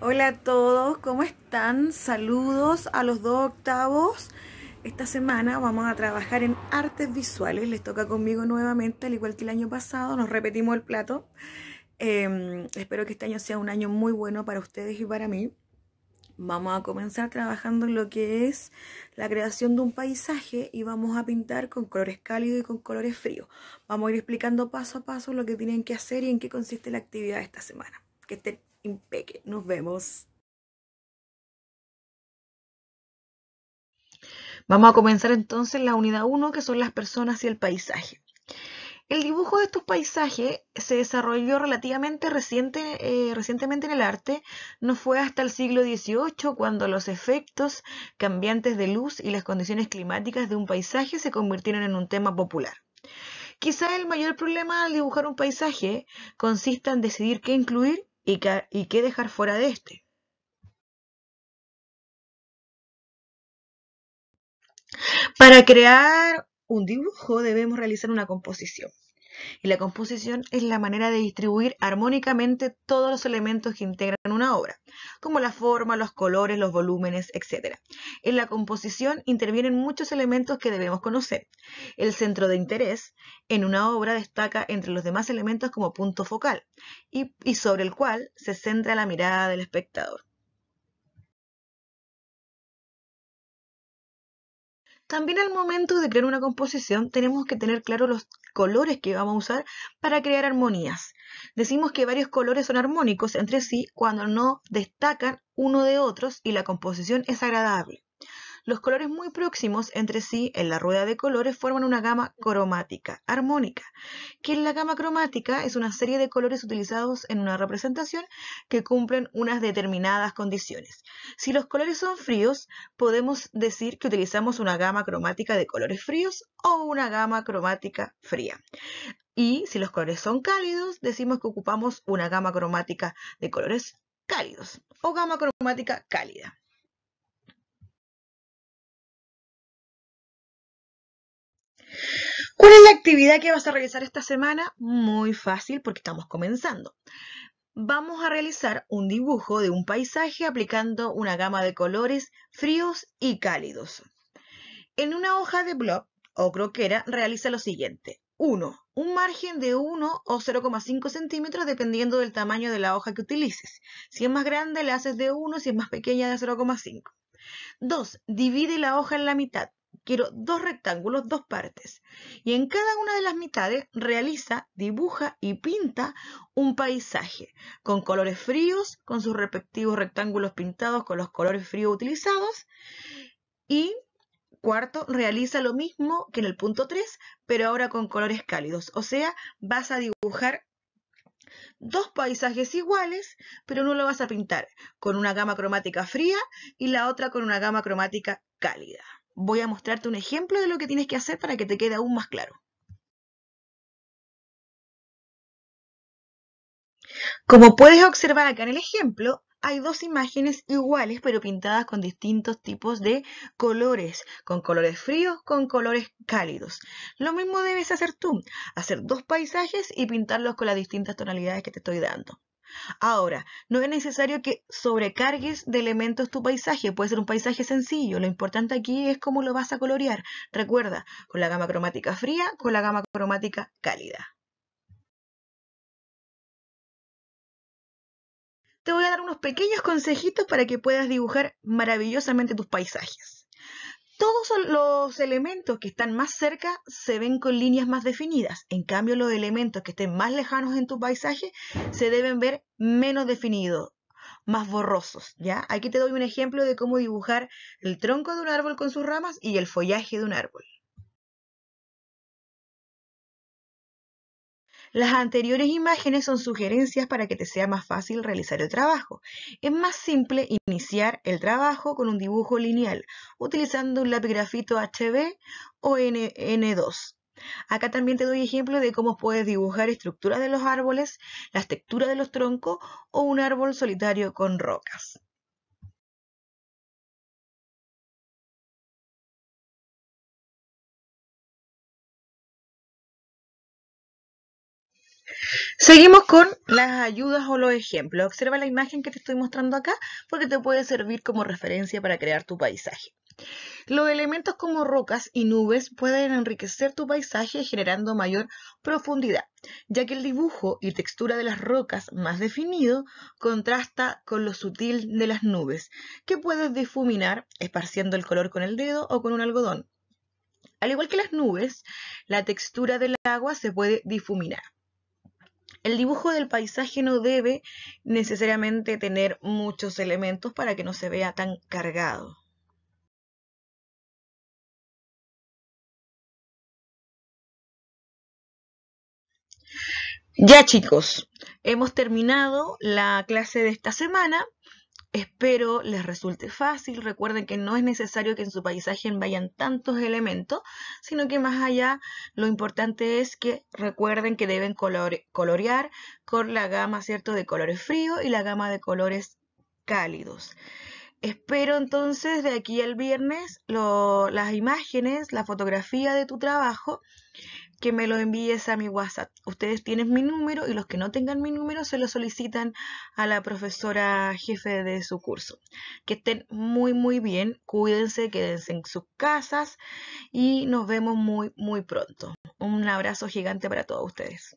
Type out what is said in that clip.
Hola a todos, ¿cómo están? Saludos a los dos octavos. Esta semana vamos a trabajar en artes visuales. Les toca conmigo nuevamente, al igual que el año pasado. Nos repetimos el plato. Em, espero que este año sea un año muy bueno para ustedes y para mí. Vamos a comenzar trabajando en lo que es la creación de un paisaje y vamos a pintar con colores cálidos y con colores fríos. Vamos a ir explicando paso a paso lo que tienen que hacer y en qué consiste la actividad esta semana. Que estén impeque. Nos vemos. Vamos a comenzar entonces la unidad 1, que son las personas y el paisaje. El dibujo de estos paisajes se desarrolló relativamente eh, recientemente en el arte, no fue hasta el siglo XVIII cuando los efectos cambiantes de luz y las condiciones climáticas de un paisaje se convirtieron en un tema popular. Quizá el mayor problema al dibujar un paisaje consista en decidir qué incluir y, qué dejar fuera de este. Para crear un dibujo debemos realizar una composición y la composición es la manera de distribuir armónicamente todos los elementos que integran una obra, como la forma, los colores, los volúmenes, etc. En la composición intervienen muchos elementos que debemos conocer. El centro de interés en una obra destaca entre los demás elementos como punto focal y, y sobre el cual se centra la mirada del espectador. También al momento de crear una composición tenemos que tener claro los colores que vamos a usar para crear armonías. Decimos que varios colores son armónicos entre sí cuando no destacan uno de otros y la composición es agradable. Los colores muy próximos entre sí en la rueda de colores forman una gama cromática, armónica, que en la gama cromática es una serie de colores utilizados en una representación que cumplen unas determinadas condiciones. Si los colores son fríos, podemos decir que utilizamos una gama cromática de colores fríos o una gama cromática fría. Y si los colores son cálidos, decimos que ocupamos una gama cromática de colores cálidos o gama cromática cálida. ¿Cuál es la actividad que vas a realizar esta semana? Muy fácil porque estamos comenzando. Vamos a realizar un dibujo de un paisaje aplicando una gama de colores fríos y cálidos. En una hoja de blog o croquera realiza lo siguiente. 1. Un margen de 1 o 0,5 centímetros dependiendo del tamaño de la hoja que utilices. Si es más grande, la haces de 1, si es más pequeña, de 0,5. 2. Divide la hoja en la mitad quiero dos rectángulos, dos partes. Y en cada una de las mitades realiza, dibuja y pinta un paisaje con colores fríos, con sus respectivos rectángulos pintados con los colores fríos utilizados. Y cuarto, realiza lo mismo que en el punto 3, pero ahora con colores cálidos. O sea, vas a dibujar dos paisajes iguales, pero uno lo vas a pintar con una gama cromática fría y la otra con una gama cromática cálida voy a mostrarte un ejemplo de lo que tienes que hacer para que te quede aún más claro. Como puedes observar acá en el ejemplo, hay dos imágenes iguales pero pintadas con distintos tipos de colores, con colores fríos, con colores cálidos. Lo mismo debes hacer tú, hacer dos paisajes y pintarlos con las distintas tonalidades que te estoy dando. Ahora, no es necesario que sobrecargues de elementos tu paisaje, puede ser un paisaje sencillo, lo importante aquí es cómo lo vas a colorear. Recuerda, con la gama cromática fría, con la gama cromática cálida. Te voy a dar unos pequeños consejitos para que puedas dibujar maravillosamente tus paisajes todos los elementos que están más cerca se ven con líneas más definidas. En cambio, los elementos que estén más lejanos en tu paisaje se deben ver menos definidos, más borrosos. ¿ya? Aquí te doy un ejemplo de cómo dibujar el tronco de un árbol con sus ramas y el follaje de un árbol. Las anteriores imágenes son sugerencias para que te sea más fácil realizar el trabajo. Es más simple iniciar el trabajo con un dibujo lineal, utilizando un lápiz grafito HB o N2. Acá también te doy ejemplo de cómo puedes dibujar estructuras de los árboles, las texturas de los troncos o un árbol solitario con rocas. Seguimos con las ayudas o los ejemplos. Observa la imagen que te estoy mostrando acá porque te puede servir como referencia para crear tu paisaje. Los elementos como rocas y nubes pueden enriquecer tu paisaje generando mayor profundidad, ya que el dibujo y textura de las rocas más definido contrasta con lo sutil de las nubes, que puedes difuminar esparciendo el color con el dedo o con un algodón. Al igual que las nubes, la textura del agua se puede difuminar. El dibujo del paisaje no debe necesariamente tener muchos elementos para que no se vea tan cargado. Ya chicos, hemos terminado la clase de esta semana Espero les resulte fácil. Recuerden que no es necesario que en su paisaje vayan tantos elementos, sino que más allá lo importante es que recuerden que deben colorear con la gama ¿cierto? de colores fríos y la gama de colores cálidos. Espero entonces de aquí al viernes las imágenes, la fotografía de tu trabajo que me lo envíes a mi WhatsApp. Ustedes tienen mi número y los que no tengan mi número se lo solicitan a la profesora jefe de su curso. Que estén muy, muy bien. Cuídense, quédense en sus casas y nos vemos muy, muy pronto. Un abrazo gigante para todos ustedes.